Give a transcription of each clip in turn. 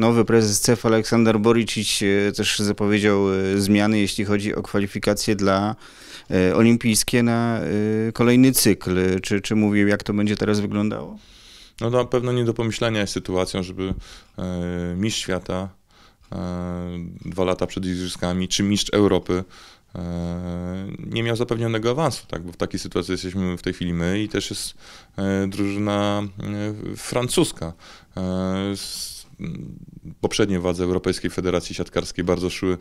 nowy prezes CEF Aleksander Boricic e, też zapowiedział e, zmiany, jeśli chodzi o kwalifikacje dla e, olimpijskie na kolejny cykl. Czy, czy mówił, jak to będzie teraz wyglądało? No na pewno nie do pomyślenia jest sytuacją, żeby mistrz świata dwa lata przed igrzyskami, czy mistrz Europy nie miał zapewnionego awansu, tak? bo w takiej sytuacji jesteśmy w tej chwili my i też jest drużyna francuska poprzednie władze Europejskiej Federacji Siatkarskiej bardzo szły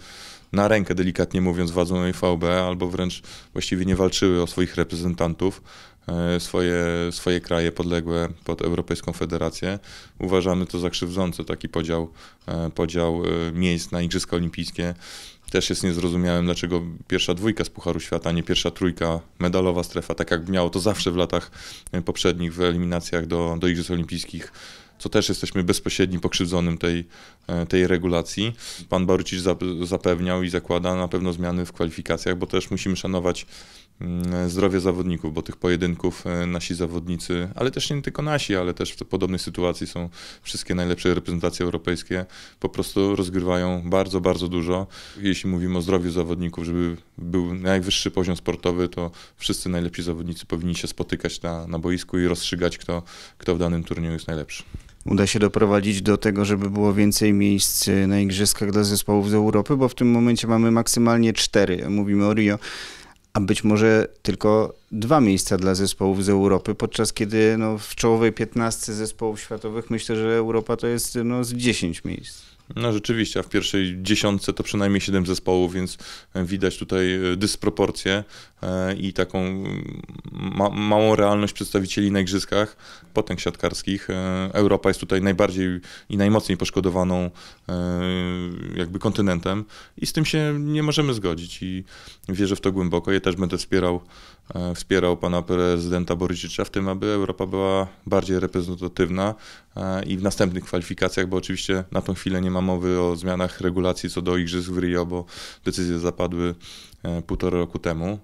na rękę, delikatnie mówiąc, władzą EVB, albo wręcz właściwie nie walczyły o swoich reprezentantów, e, swoje, swoje kraje podległe pod Europejską Federację. Uważamy to za krzywdzące, taki podział, e, podział e, miejsc na Igrzyska Olimpijskie. Też jest niezrozumiałem, dlaczego pierwsza dwójka z Pucharu Świata, nie pierwsza trójka, medalowa strefa, tak jak miało to zawsze w latach poprzednich w eliminacjach do, do Igrzysk Olimpijskich co też jesteśmy bezpośrednim pokrzywdzonym tej, e, tej regulacji. Pan Barucic zapewniał i zakłada na pewno zmiany w kwalifikacjach, bo też musimy szanować mm, zdrowie zawodników, bo tych pojedynków e, nasi zawodnicy, ale też nie tylko nasi, ale też w podobnej sytuacji są wszystkie najlepsze reprezentacje europejskie, po prostu rozgrywają bardzo, bardzo dużo. Jeśli mówimy o zdrowiu zawodników, żeby był najwyższy poziom sportowy, to wszyscy najlepsi zawodnicy powinni się spotykać na, na boisku i rozstrzygać, kto, kto w danym turnieju jest najlepszy uda się doprowadzić do tego, żeby było więcej miejsc e, na igrzyskach dla zespołów z Europy, bo w tym momencie mamy maksymalnie cztery, mówimy o Rio, a być może tylko dwa miejsca dla zespołów z Europy, podczas kiedy no, w czołowej 15 zespołów światowych myślę, że Europa to jest no, z 10 miejsc. No rzeczywiście, a w pierwszej dziesiątce to przynajmniej siedem zespołów, więc e, widać tutaj e, dysproporcje. E, i taką ma małą realność przedstawicieli na igrzyskach, potęg siatkarskich. E, Europa jest tutaj najbardziej i najmocniej poszkodowaną e, jakby kontynentem i z tym się nie możemy zgodzić i wierzę w to głęboko. Ja też będę wspierał, wspierał pana prezydenta Borysicza w tym, aby Europa była bardziej reprezentatywna i w następnych kwalifikacjach, bo oczywiście na tą chwilę nie ma mowy o zmianach regulacji co do igrzysk w Rio, bo decyzje zapadły półtora roku temu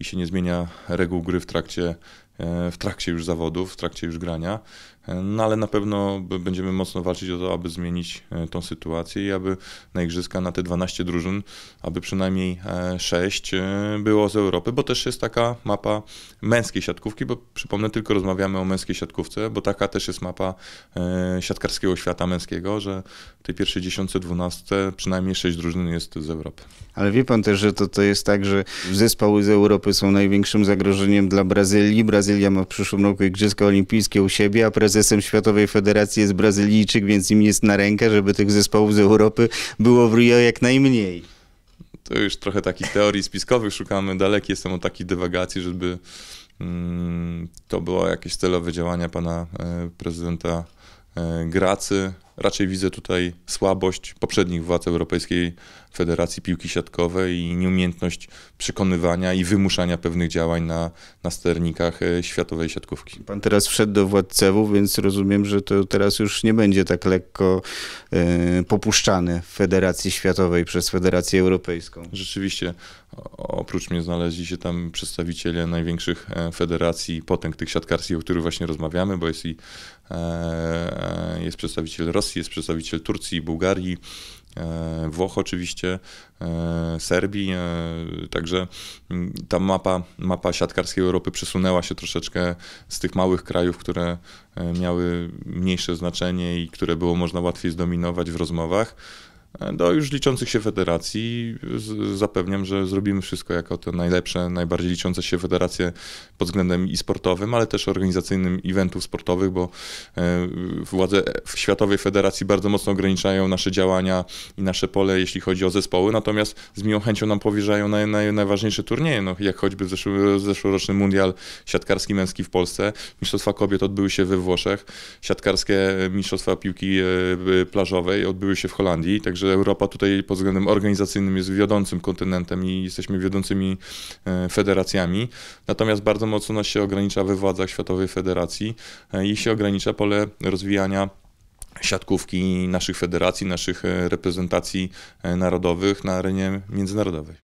i się nie zmienia reguł gry w trakcie, e, w trakcie już zawodów, w trakcie już grania, no ale na pewno będziemy mocno walczyć o to, aby zmienić e, tą sytuację i aby na igrzyska na te 12 drużyn, aby przynajmniej 6 e, e, było z Europy, bo też jest taka mapa męskiej siatkówki, bo przypomnę, tylko rozmawiamy o męskiej siatkówce, bo taka też jest mapa siatkarskiego świata męskiego, że w tej pierwszej dziesiątce, dwunastce przynajmniej 6 drużyn jest z Europy. Ale wie pan też, że to, to jest tak, że zespoły z Europy są największym zagrożeniem dla Brazylii. Brazylia ma w przyszłym roku igrzyska olimpijskie u siebie, a prezes prezesem Światowej Federacji jest Brazylijczyk, więc im jest na rękę, żeby tych zespołów z Europy było w Rio jak najmniej. To już trochę takich teorii spiskowych szukamy. Daleki jestem od takich dywagacji, żeby mm, to było jakieś celowe działania pana e, prezydenta E, gracy. Raczej widzę tutaj słabość poprzednich władz Europejskiej Federacji Piłki Siatkowej i nieumiejętność przekonywania i wymuszania pewnych działań na, na sternikach e, światowej siatkówki. Pan teraz wszedł do władcewów, więc rozumiem, że to teraz już nie będzie tak lekko e, popuszczany w Federacji Światowej przez Federację Europejską. Rzeczywiście oprócz mnie znaleźli się tam przedstawiciele największych e, federacji potęg tych siatkarskich, o których właśnie rozmawiamy, bo jest, i, e, e, jest przedstawiciel Rosji, jest przedstawiciel Turcji, Bułgarii, Włoch oczywiście, Serbii, także mm, ta mapa, mapa siatkarskiej Europy przesunęła się troszeczkę z tych małych krajów, które miały mniejsze znaczenie i które było można łatwiej zdominować w rozmowach do już liczących się federacji. Zapewniam, że zrobimy wszystko jako te najlepsze, najbardziej liczące się federacje pod względem i sportowym, ale też organizacyjnym eventów sportowych, bo e, władze w Światowej Federacji bardzo mocno ograniczają nasze działania i nasze pole, jeśli chodzi o zespoły, natomiast z miłą chęcią nam powierzają naj, naj, najważniejsze turnieje, no, jak choćby zeszły, zeszłoroczny mundial siatkarski męski w Polsce. Mistrzostwa kobiet odbyły się we Włoszech, siatkarskie mistrzostwa piłki e, e, plażowej odbyły się w Holandii, także że Europa tutaj pod względem organizacyjnym jest wiodącym kontynentem i jesteśmy wiodącymi e, federacjami. Natomiast bardzo mocno nas się ogranicza we władzach Światowej Federacji e, i się ogranicza pole rozwijania siatkówki naszych federacji, naszych e, reprezentacji narodowych na arenie międzynarodowej.